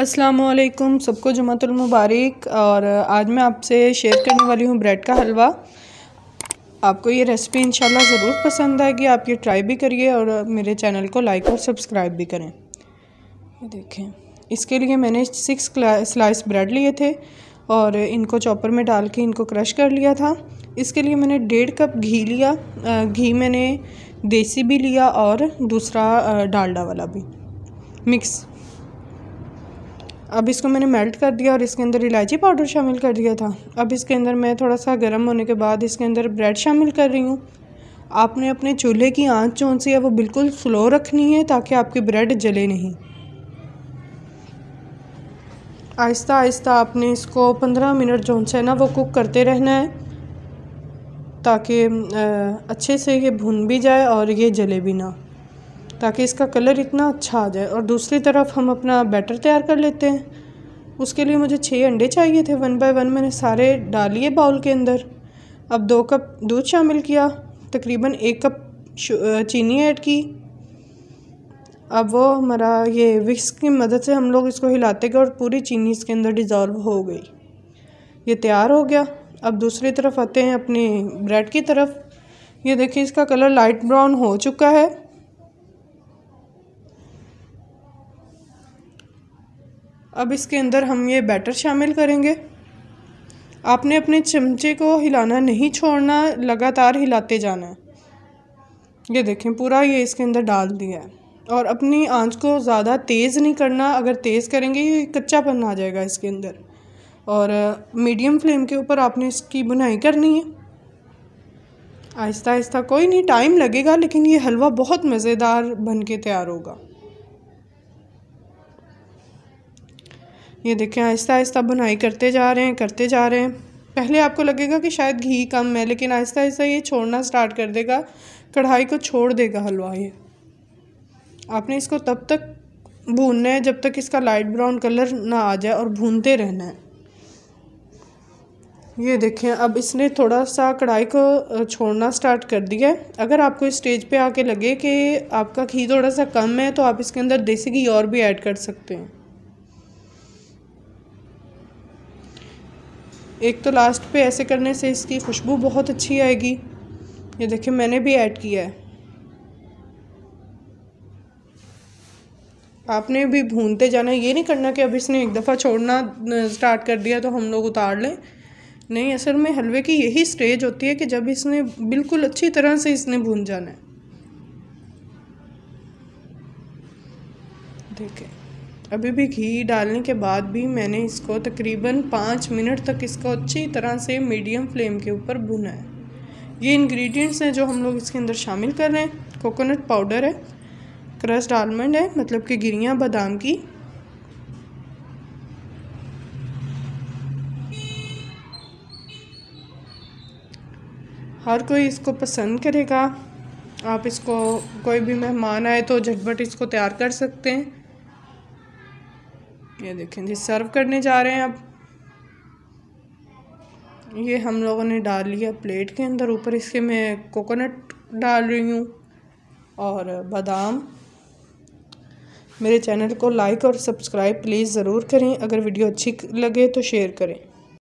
असलकुम सबको जुमातुल मुबारक और आज मैं आपसे शेयर करने वाली हूँ ब्रेड का हलवा आपको ये रेसिपी इनशाला ज़रूर पसंद आएगी आप ये ट्राई भी करिए और मेरे चैनल को लाइक और सब्सक्राइब भी करें देखें इसके लिए मैंने सिक्स स्लाइस ब्रेड लिए थे और इनको चॉपर में डाल के इनको क्रश कर लिया था इसके लिए मैंने डेढ़ कप घी लिया घी मैंने देसी भी लिया और दूसरा डालडा वाला भी मिक्स अब इसको मैंने मेल्ट कर दिया और इसके अंदर इलायची पाउडर शामिल कर दिया था अब इसके अंदर मैं थोड़ा सा गर्म होने के बाद इसके अंदर ब्रेड शामिल कर रही हूँ आपने अपने चूल्हे की आंच जो सी है वो बिल्कुल स्लो रखनी है ताकि आपकी ब्रेड जले नहीं आहिस्ता आहिस्ता आपने इसको पंद्रह मिनट जो है ना वो कुक करते रहना है ताकि अच्छे से ये भुन भी जाए और ये जले भी ना ताकि इसका कलर इतना अच्छा आ जाए और दूसरी तरफ हम अपना बैटर तैयार कर लेते हैं उसके लिए मुझे छः अंडे चाहिए थे वन बाय वन मैंने सारे डालिए बाउल के अंदर अब दो कप दूध शामिल किया तकरीबन एक कप चीनी ऐड की अब वो हमारा ये विक्स की मदद से हम लोग इसको हिलाते गए और पूरी चीनी इसके अंदर डिज़ोल्व हो गई ये तैयार हो गया अब दूसरी तरफ आते हैं अपने ब्रेड की तरफ ये देखिए इसका कलर लाइट ब्राउन हो चुका है अब इसके अंदर हम ये बैटर शामिल करेंगे आपने अपने चमचे को हिलाना नहीं छोड़ना लगातार हिलाते जाना है ये देखें पूरा ये इसके अंदर डाल दिया है और अपनी आंच को ज़्यादा तेज़ नहीं करना अगर तेज़ करेंगे ये पन आ जाएगा इसके अंदर और मीडियम फ्लेम के ऊपर आपने इसकी बुनाई करनी है आहिस्ता आहिस्ता कोई नहीं टाइम लगेगा लेकिन ये हलवा बहुत मज़ेदार बन के तैयार होगा ये देखें आहिस्ता आहिस्ता बुनाई करते जा रहे हैं करते जा रहे हैं पहले आपको लगेगा कि शायद घी कम है लेकिन आहिस्ता आहिस्ता ये छोड़ना स्टार्ट कर देगा कढ़ाई को छोड़ देगा हलवा ये आपने इसको तब तक भूनना है जब तक इसका लाइट ब्राउन कलर ना आ जाए और भूनते रहना है ये देखें अब इसने थोड़ा सा कढ़ाई को छोड़ना स्टार्ट कर दिया है अगर आपको इस स्टेज पे आके लगे कि आपका घी थोड़ा सा कम है तो आप इसके अंदर देसी घी और भी ऐड कर सकते हैं एक तो लास्ट पे ऐसे करने से इसकी खुशबू बहुत अच्छी आएगी ये देखिए मैंने भी ऐड किया है आपने भी भूनते जाना ये नहीं करना कि अब इसने एक दफ़ा छोड़ना स्टार्ट कर दिया तो हम लोग उतार लें नहीं असल में हलवे की यही स्टेज होती है कि जब इसने बिल्कुल अच्छी तरह से इसने भून जाना है देखें अभी भी घी डालने के बाद भी मैंने इसको तकरीबन पाँच मिनट तक इसको अच्छी तरह से मीडियम फ्लेम के ऊपर भुना है ये इंग्रेडिएंट्स हैं जो हम लोग इसके अंदर शामिल कर रहे हैं कोकोनट पाउडर है क्रस्ड आलमंड है मतलब कि गिरियाँ बादाम की हर कोई इसको पसंद करेगा आप इसको कोई भी मेहमान आए तो झटपट इसको तैयार कर सकते हैं ये देखें जी सर्व करने जा रहे हैं अब ये हम लोगों ने डाल लिया प्लेट के अंदर ऊपर इसके मैं कोकोनट डाल रही हूँ और बादाम मेरे चैनल को लाइक और सब्सक्राइब प्लीज़ ज़रूर करें अगर वीडियो अच्छी लगे तो शेयर करें